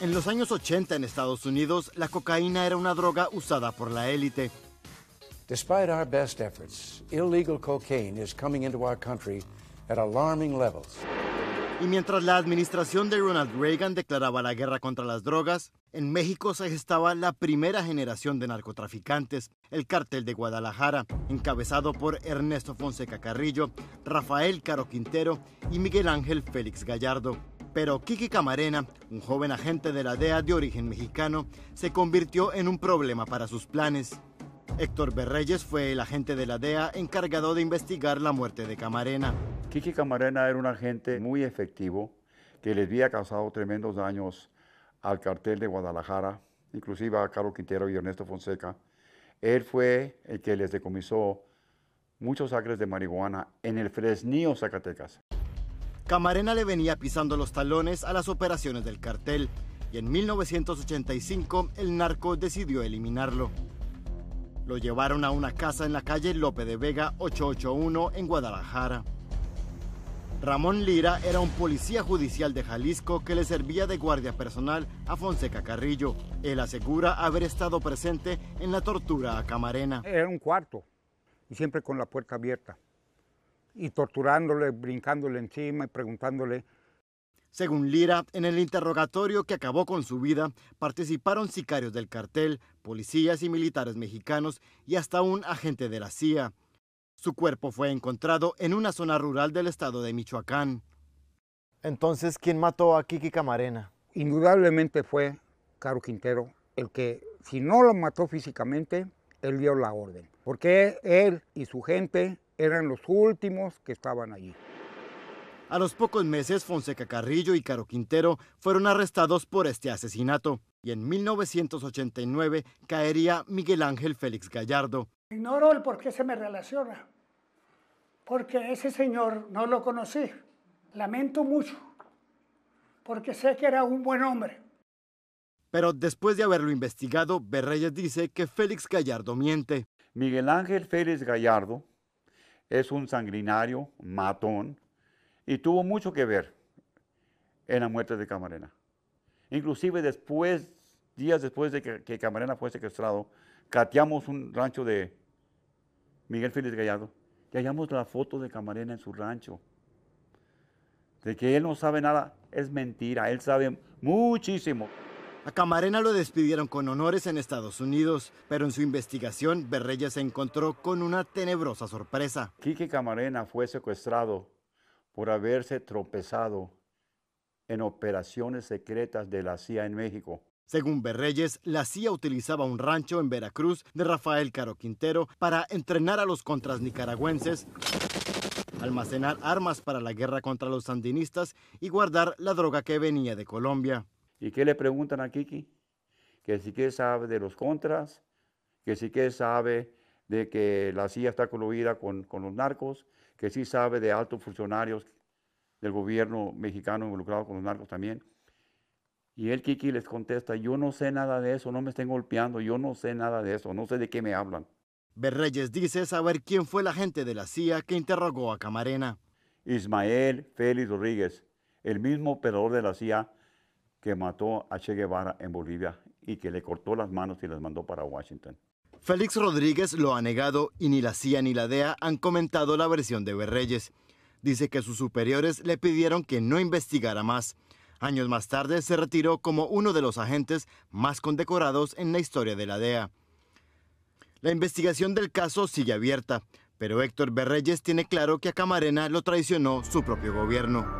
En los años 80 en Estados Unidos, la cocaína era una droga usada por la élite. Despite our best efforts, illegal cocaine is coming into our country at alarming levels. Y mientras la administración de Ronald Reagan declaraba la guerra contra las drogas, en México se gestaba la primera generación de narcotraficantes, el cártel de Guadalajara, encabezado por Ernesto Fonseca Carrillo, Rafael Caro Quintero y Miguel Ángel Félix Gallardo. Pero Kiki Camarena, un joven agente de la DEA de origen mexicano, se convirtió en un problema para sus planes. Héctor Berreyes fue el agente de la DEA encargado de investigar la muerte de Camarena. Kiki Camarena era un agente muy efectivo que le había causado tremendos daños al cartel de Guadalajara, inclusive a Carlos Quintero y Ernesto Fonseca. Él fue el que les decomisó muchos acres de marihuana en el Fresnío, Zacatecas. Camarena le venía pisando los talones a las operaciones del cartel y en 1985 el narco decidió eliminarlo. Lo llevaron a una casa en la calle Lope de Vega 881 en Guadalajara. Ramón Lira era un policía judicial de Jalisco que le servía de guardia personal a Fonseca Carrillo. Él asegura haber estado presente en la tortura a Camarena. Era un cuarto, y siempre con la puerta abierta, y torturándole, brincándole encima y preguntándole. Según Lira, en el interrogatorio que acabó con su vida, participaron sicarios del cartel, policías y militares mexicanos y hasta un agente de la CIA. Su cuerpo fue encontrado en una zona rural del estado de Michoacán. Entonces, ¿quién mató a Kiki Camarena? Indudablemente fue Caro Quintero el que, si no lo mató físicamente, él dio la orden, porque él y su gente eran los últimos que estaban allí. A los pocos meses, Fonseca Carrillo y Caro Quintero fueron arrestados por este asesinato y en 1989 caería Miguel Ángel Félix Gallardo, Ignoro el por qué se me relaciona, porque ese señor no lo conocí. Lamento mucho, porque sé que era un buen hombre. Pero después de haberlo investigado, Berreyes dice que Félix Gallardo miente. Miguel Ángel Félix Gallardo es un sanguinario, matón, y tuvo mucho que ver en la muerte de Camarena. Inclusive después, días después de que, Camarena fue secuestrado, cateamos un rancho de, Miguel Félix Gallardo, que hallamos la foto de Camarena en su rancho. De que él no sabe nada es mentira, él sabe muchísimo. A Camarena lo despidieron con honores en Estados Unidos, pero en su investigación Berrella se encontró con una tenebrosa sorpresa. Quique Camarena fue secuestrado por haberse tropezado en operaciones secretas de la CIA en México. Según Berreyes, la CIA utilizaba un rancho en Veracruz de Rafael Caro Quintero para entrenar a los contras nicaragüenses, almacenar armas para la guerra contra los sandinistas y guardar la droga que venía de Colombia. ¿Y qué le preguntan a Kiki? Que si que sabe de los contras, que si que sabe de que la CIA está coluida con, con los narcos, que sí sabe de altos funcionarios del gobierno mexicano involucrados con los narcos también. Y el Kiki les contesta, yo no sé nada de eso, no me estén golpeando, yo no sé nada de eso, no sé de qué me hablan. Berreyes dice saber quién fue la gente de la CIA que interrogó a Camarena. Ismael Félix Rodríguez, el mismo operador de la CIA que mató a Che Guevara en Bolivia y que le cortó las manos y las mandó para Washington. Félix Rodríguez lo ha negado y ni la CIA ni la DEA han comentado la versión de Berreyes. Dice que sus superiores le pidieron que no investigara más Años más tarde se retiró como uno de los agentes más condecorados en la historia de la DEA. La investigación del caso sigue abierta, pero Héctor Berreyes tiene claro que a Camarena lo traicionó su propio gobierno.